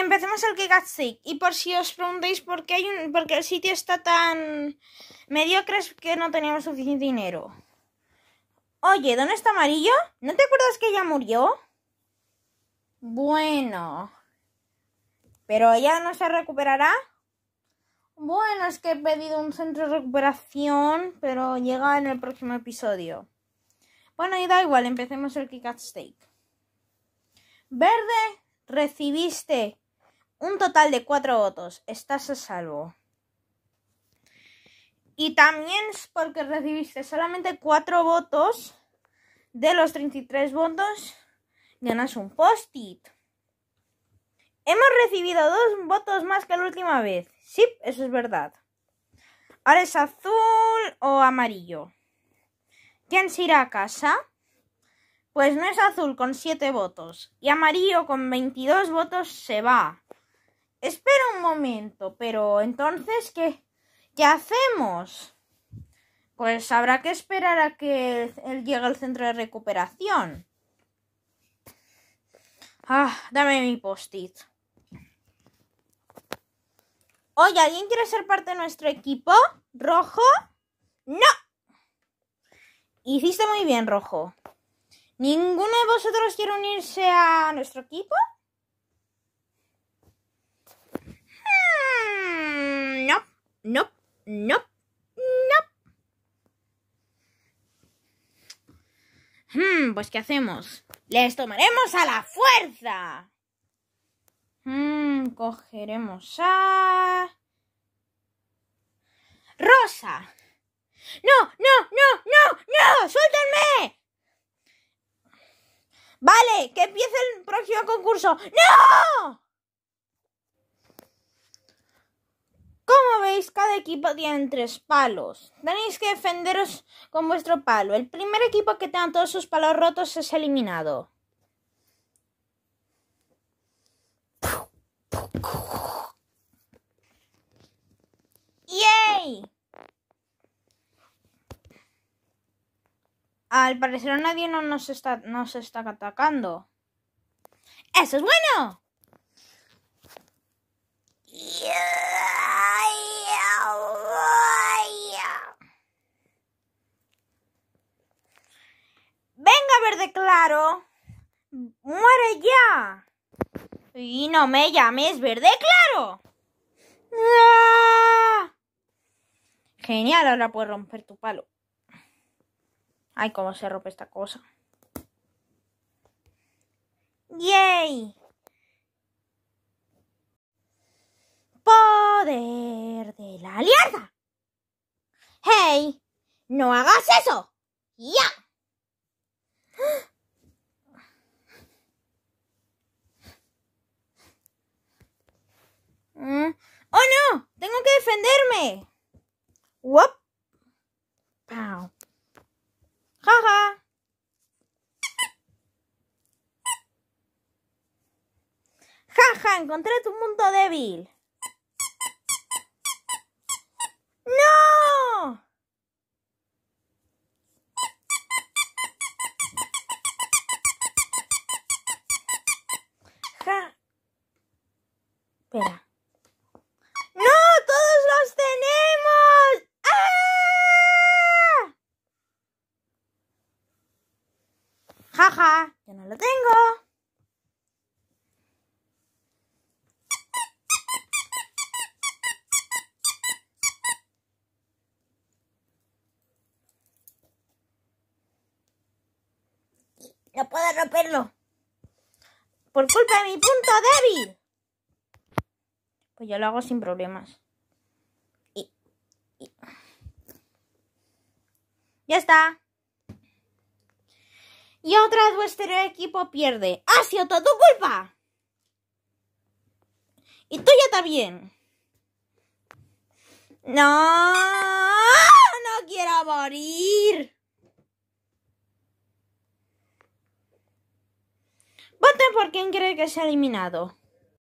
empecemos el Gigastick. Y por si os preguntáis por qué, hay un, porque el sitio está tan mediocre que no teníamos suficiente dinero. Oye, ¿dónde está Amarillo? ¿No te acuerdas que ella murió? Bueno. ¿Pero ella no se recuperará? Bueno, es que he pedido un centro de recuperación, pero llega en el próximo episodio. Bueno, y da igual, empecemos el Kick at Steak. Verde, recibiste un total de cuatro votos. Estás a salvo. Y también porque recibiste solamente cuatro votos de los 33 votos, ganas un post-it. Hemos recibido dos votos más que la última vez. Sí, eso es verdad. Ahora es azul o amarillo. ¿Quién se irá a casa? Pues no es azul con siete votos y amarillo con 22 votos se va. Espera un momento, pero entonces, ¿qué, hacemos? Pues habrá que esperar a que él llegue al centro de recuperación. Ah, dame mi post-it. Oye, ¿alguien quiere ser parte de nuestro equipo? ¿Rojo? ¡No! Hiciste muy bien, Rojo. ¿Ninguno de vosotros quiere unirse a nuestro equipo? no, no, no, no. pues ¿qué hacemos? ¡Les tomaremos a la fuerza! Hmm, cogeremos a... ¡Rosa! ¡No, no, no, no, no! ¡Suéltenme! Vale, que empiece el próximo concurso. ¡No! cada equipo tiene tres palos. Tenéis que defenderos con vuestro palo. El primer equipo que tenga todos sus palos rotos es eliminado. ¡Yay! Al parecer nadie nos está, nos está atacando. ¡Eso es bueno! de claro, muere ya. Y no me llames verde claro. Ah. Genial, ahora puedes romper tu palo. Ay, cómo se rompe esta cosa. ¡Yay! Poder de la alianza. ¡Hey! ¡No hagas eso! ¡Ya! come. Whoop. Pow. jaja, Jaja, encontré tu mundo débil. ¡No! Ja. Espera. Jaja, ja, no lo tengo. No puedo romperlo. Por culpa de mi punto débil. Pues ya lo hago sin problemas. Ya está y otra vez vuestro equipo pierde. ¡Ha sido toda tu culpa! Y tuya también. No, no quiero morir. Voten por quien cree que se ha eliminado.